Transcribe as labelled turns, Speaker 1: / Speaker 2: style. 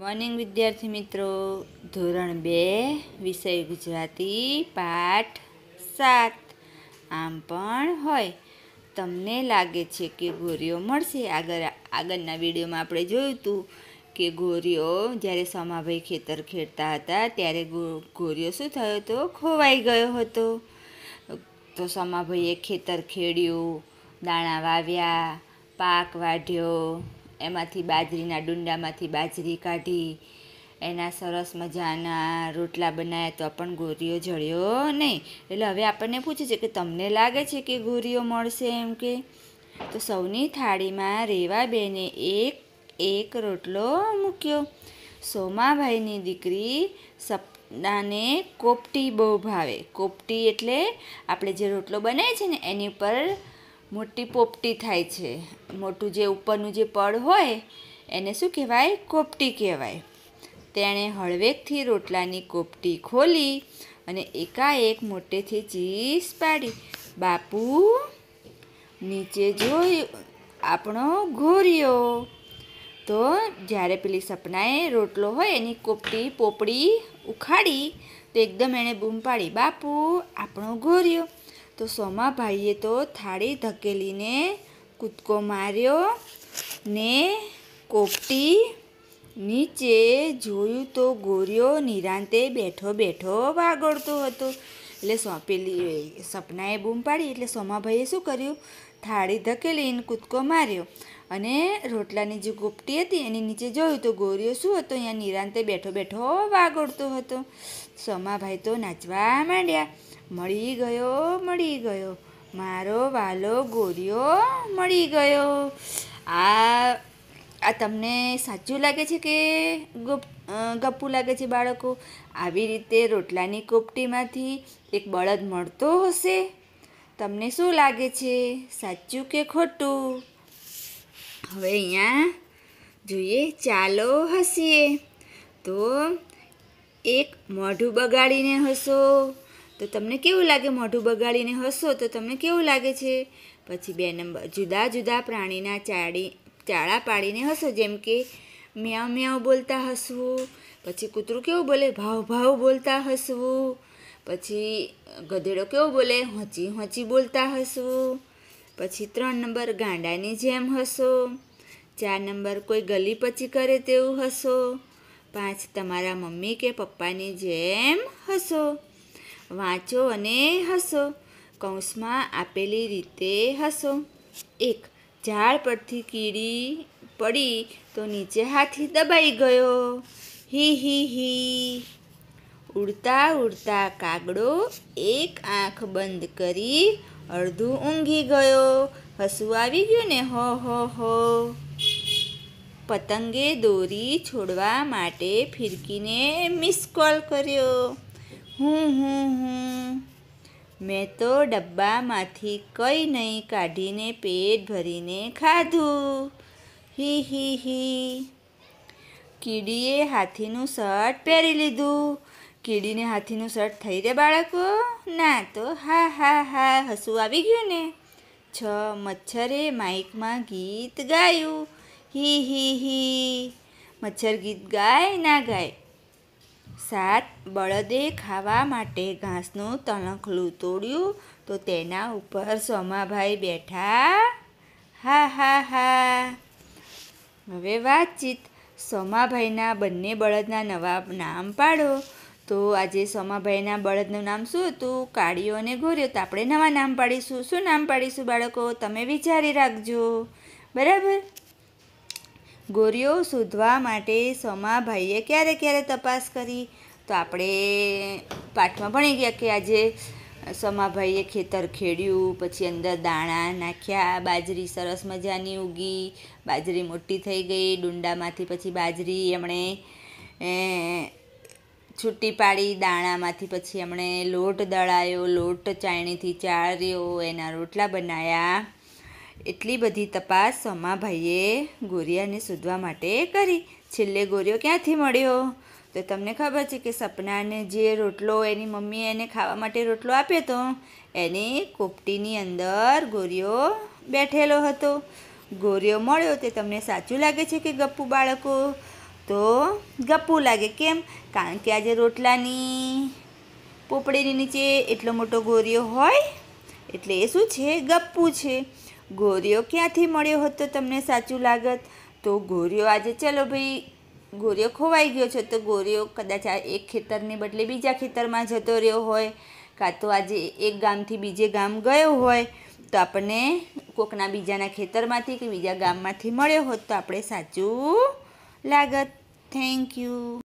Speaker 1: morning વિદ્યાર્થી મિત્રો ધોરણ બે વિષય ગુજરાતી પાઠ સાત આમ પણ હોય તમને લાગે છે કે ગોરીઓ મળશે આગળ આગળના વિડીયોમાં આપણે જોયું હતું કે ગોરીઓ જ્યારે સમાભાઈ ખેતર ખેડતા હતા ત્યારે ગોરીઓ શું થયો હતો ખોવાઈ ગયો હતો તો સમાભાઈએ ખેતર ખેડ્યું દાણા વાવ્યા પાક વાઢ્યો એમાંથી બાજરીના ડુંડામાંથી બાજરી કાઢી એના સરસ મજાના રોટલા બનાવ્યા તો પણ ગોરીઓ જળ્યો નહીં એટલે હવે આપણને પૂછે છે કે તમને લાગે છે કે ગોરીઓ મળશે એમ કે તો સૌની થાળીમાં રેવાબેને એક એક રોટલો મૂક્યો સોમાભાઈની દીકરી સપનાને કોપટી બહુ ભાવે કોપટી એટલે આપણે જે રોટલો બનાવીએ છીએ ને એની ઉપર મોટી પોપટી થાય છે મોટું જે ઉપરનું જે પડ હોય એને શું કહેવાય કોપટી કહેવાય તેણે હળવેકથી રોટલાની કોપટી ખોલી અને એકાએક મોટેથી ચીસ પાડી બાપુ નીચે જોઈ આપણો ઘોર્યો તો જ્યારે પેલી સપનાએ રોટલો હોય એની કોપટી પોપડી ઉખાડી તો એકદમ એણે બૂમ પાડી બાપુ આપણો ઘોર્યો તો સોમાભાઈએ તો થાળી ધકેલીને કૂદકો માર્યો ને કોપટી નીચે જોયું તો ગોર્યો નિરાંતે બેઠો બેઠો વાગડતો હતો એટલે સોંપેલી સપનાએ બૂમ પાડી એટલે સોમાભાઈએ શું કર્યું થાળી ધકેલીને કૂદકો માર્યો અને રોટલાની જે ગોપટી હતી એની નીચે જોયું તો ગોરીઓ શું હતો અહીંયા નિરાંતે બેઠો બેઠો વાગોળતો હતો સોમાભાઈ તો નાચવા માંડ્યા મળી ગયો મળી ગયો મારો વાલો ગોરિયો મળી ગયો આ આ તમને સાચું લાગે છે કે ગપ્પું લાગે છે બાળકો આવી રીતે રોટલાની કોપટીમાંથી એક બળદ મળતો હશે તમને શું લાગે છે સાચું કે ખોટું હવે અહીંયા જોઈએ ચાલો હસીએ તો એક મોઢું બગાડીને હસો તો તમને કેવું લાગે મોઢું બગાડીને હસો તો તમને કેવું લાગે છે પછી બે નંબર જુદા જુદા પ્રાણીના ચાડી ચાળા પાડીને હસો જેમ કે મ્યાવ મ્યાવ બોલતા હસવું પછી કૂતરું કેવું બોલે ભાવ ભાવ બોલતા હસવું પછી ગધેડો કેવો બોલે હોંચી હોંચી બોલતા હસવું પછી ત્રણ નંબર ગાંડાની જેમ હસો ચાર નંબર કોઈ ગલી પછી કરે તેવું હસો પાંચ તમારા મમ્મી કે પપ્પાની જેમ હસો વાંચો અને હસો કૌંસમાં આપેલી રીતે હસો એક ઝાડ પરથી કીડી પડી તો નીચે હાથી દબાઈ ગયો હી હી હી ઉડતા ઉડતા કાગડો એક આંખ બંધ કરી અડધું ઊંઘી ગયો હસવું આવી ગયું ને હો હો હો પતંગે દોરી છોડવા માટે ફિરકીને મિસ કોલ કર્યો હું હું હું મેં તો ડબ્બામાંથી કંઈ નહીં કાઢીને પેટ ભરીને ખાધું હી હી હી કીડીએ હાથીનું શર્ટ પહેરી લીધું કીડીને હાથીનું શર્ટ થઈ રહે બાળકો ના તો હા હા હા હસવું આવી ગયું ને છ મચ્છરે માઇકમાં ગીત ગાયું હી હી હી મચ્છર ગીત ગાય ના ગાય સાત બળદે ખાવા માટે ઘાસનું તણખલું તોડ્યું તો તેના ઉપર સોમાભાઈ બેઠા હા હા હા હવે વાતચીત સોમાભાઈના બંને બળદના નવા નામ પાડો તો આજે સોમાભાઈના બળદનું નામ શું હતું કાળીઓ અને ઘોર્યો તો આપણે નવા નામ પાડીશું શું નામ પાડીશું બાળકો તમે વિચારી રાખજો બરાબર ગોરીઓ શોધવા માટે સોમાભાઈએ ક્યારે ક્યારે તપાસ કરી તો આપણે પાઠમાં ભણી ગયા કે આજે સમાભાઈએ ખેતર ખેડ્યું પછી અંદર દાણા નાખ્યા બાજરી સરસ મજાની ઉગી બાજરી મોટી થઈ ગઈ ડુંડામાંથી પછી બાજરી એમણે છૂટી પાડી દાણામાંથી પછી એમણે લોટ દળાયો લોટ ચાયણીથી ચાળ્યો એના રોટલા બનાવ્યા એટલી બધી તપાસ સોમાભાઈએ ગોરિયાને શોધવા માટે કરી છેલ્લે ગોરિયો ક્યાંથી મળ્યો તો તમને ખબર છે કે સપનાને જે રોટલો એની મમ્મીએ એને ખાવા માટે રોટલો આપ્યો હતો એની કોપટીની અંદર ગોરિયો બેઠેલો હતો ગોરિયો મળ્યો તે તમને સાચું લાગે છે કે ગપ્પુ બાળકો તો ગપ્પુ લાગે કેમ કારણ કે આજે રોટલાની પોપડીની નીચે એટલો મોટો ગોરિયો હોય એટલે એ શું છે ગપ્પુ છે ગોરિયો ક્યાંથી મળ્યો હતો તમને સાચું લાગત તો ગોરિયો આજે ચલો ભાઈ ગોરિયો ખોવાઈ ગયો છે તો ગોરિયો કદાચ આ એક ખેતરને બદલે બીજા ખેતરમાં જતો રહ્યો હોય કાં તો આજે એક ગામથી બીજે ગામ ગયો હોય તો આપણને કોકના બીજાના ખેતરમાંથી કે બીજા ગામમાંથી મળ્યો હોત તો આપણે સાચું લાગત થેન્ક યુ